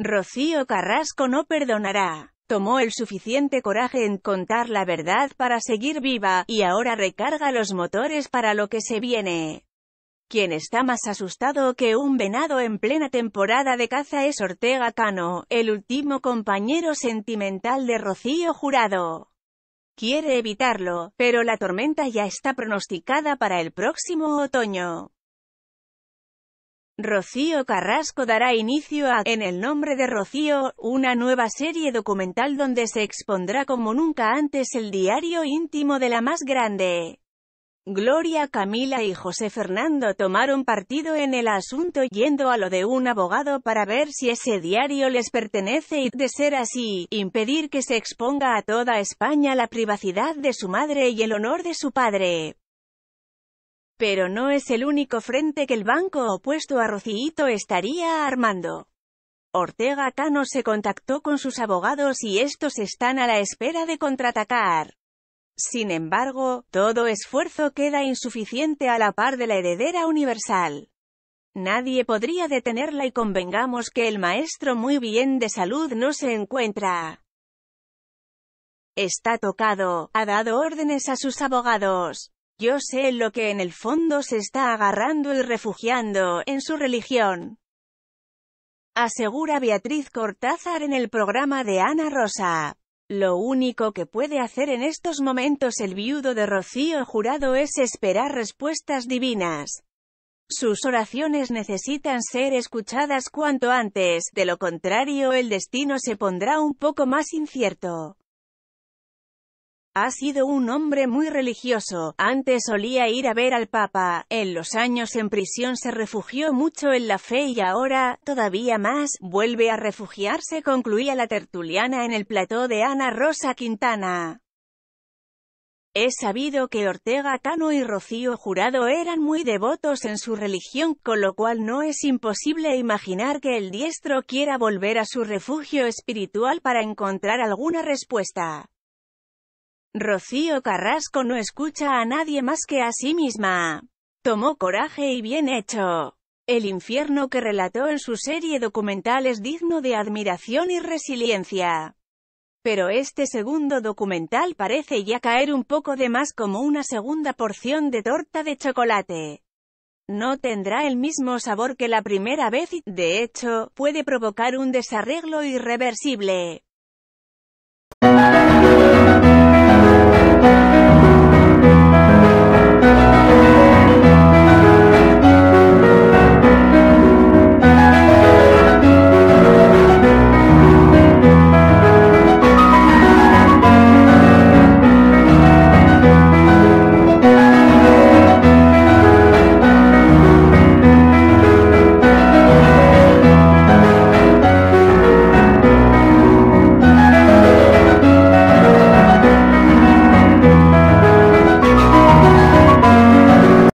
Rocío Carrasco no perdonará. Tomó el suficiente coraje en contar la verdad para seguir viva, y ahora recarga los motores para lo que se viene. Quien está más asustado que un venado en plena temporada de caza es Ortega Cano, el último compañero sentimental de Rocío Jurado. Quiere evitarlo, pero la tormenta ya está pronosticada para el próximo otoño. Rocío Carrasco dará inicio a En el nombre de Rocío, una nueva serie documental donde se expondrá como nunca antes el diario íntimo de la más grande. Gloria Camila y José Fernando tomaron partido en el asunto yendo a lo de un abogado para ver si ese diario les pertenece y, de ser así, impedir que se exponga a toda España la privacidad de su madre y el honor de su padre. Pero no es el único frente que el banco opuesto a Rocito estaría armando. Ortega Cano se contactó con sus abogados y estos están a la espera de contraatacar. Sin embargo, todo esfuerzo queda insuficiente a la par de la heredera universal. Nadie podría detenerla y convengamos que el maestro muy bien de salud no se encuentra. Está tocado, ha dado órdenes a sus abogados. Yo sé lo que en el fondo se está agarrando y refugiando, en su religión. Asegura Beatriz Cortázar en el programa de Ana Rosa. Lo único que puede hacer en estos momentos el viudo de Rocío Jurado es esperar respuestas divinas. Sus oraciones necesitan ser escuchadas cuanto antes, de lo contrario el destino se pondrá un poco más incierto. Ha sido un hombre muy religioso, antes solía ir a ver al Papa, en los años en prisión se refugió mucho en la fe y ahora, todavía más, vuelve a refugiarse concluía la tertuliana en el plató de Ana Rosa Quintana. Es sabido que Ortega Cano y Rocío Jurado eran muy devotos en su religión, con lo cual no es imposible imaginar que el diestro quiera volver a su refugio espiritual para encontrar alguna respuesta. Rocío Carrasco no escucha a nadie más que a sí misma. Tomó coraje y bien hecho. El infierno que relató en su serie documental es digno de admiración y resiliencia. Pero este segundo documental parece ya caer un poco de más como una segunda porción de torta de chocolate. No tendrá el mismo sabor que la primera vez y, de hecho, puede provocar un desarreglo irreversible.